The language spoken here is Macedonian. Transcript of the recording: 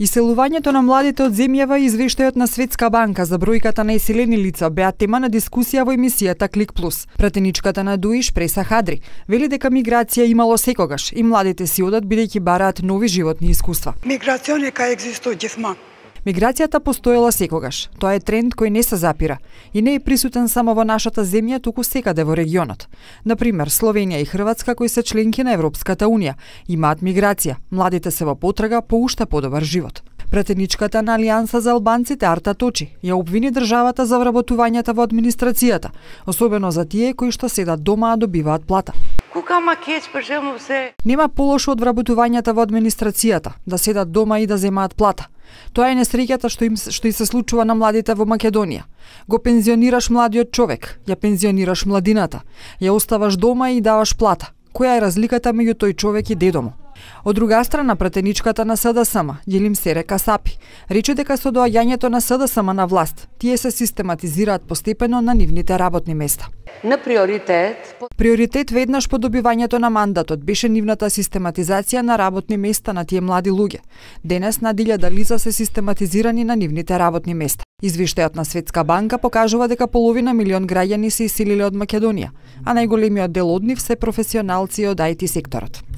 Иселувањето на младите од земјава и извештајот на Светска банка за бројката на иселени лица беа тема на дискусија во емисијата Клик Плюс. Пратеничката на Дуиш Преса Хадри вели дека миграција имало секогаш и младите си одат бидејќи бараат нови животни искуства. Миграција е кај екзистува Миграцијата постоела секогаш. Тоа е тренд кој не се запира и не е присутен само во нашата земја, туку секаде во регионот. Например, Словенија и Хрватска кои се членки на Европската унија имаат миграција. Младите се во потрага по уште подобар живот. Претеничката на Алијанса за албанците Арта Точи ја обвини државата за вработувањата во администрацијата, особено за тие кои што седат дома а добиваат плата. кеч па се. Нема полошо од вработувањата во администрацијата, да седат дома и да земаат плата. Тоа е несреќата што им што и се случува на младите во Македонија. Го пензионираш младиот човек, ја пензионираш младината, ја оставаш дома и даваш плата. Која е разликата меѓу тој човек и дедо му? Од друга страна, пратеничката на СДСМ, Јелим Сере Касапи, рече дека со доаѓањето на СДСМ на власт, тие се систематизираат постепено на нивните работни места. На приоритет... Приоритет веднаш по добивањето на мандатот беше нивната систематизација на работни места на тие млади луѓе. Денес на 1000 лица се систематизирани на нивните работни места. Извештајот на Светска банка покажува дека половина милион граѓани се иселиле од Македонија, а најголемиот дел од нив се професионалци од IT секторот.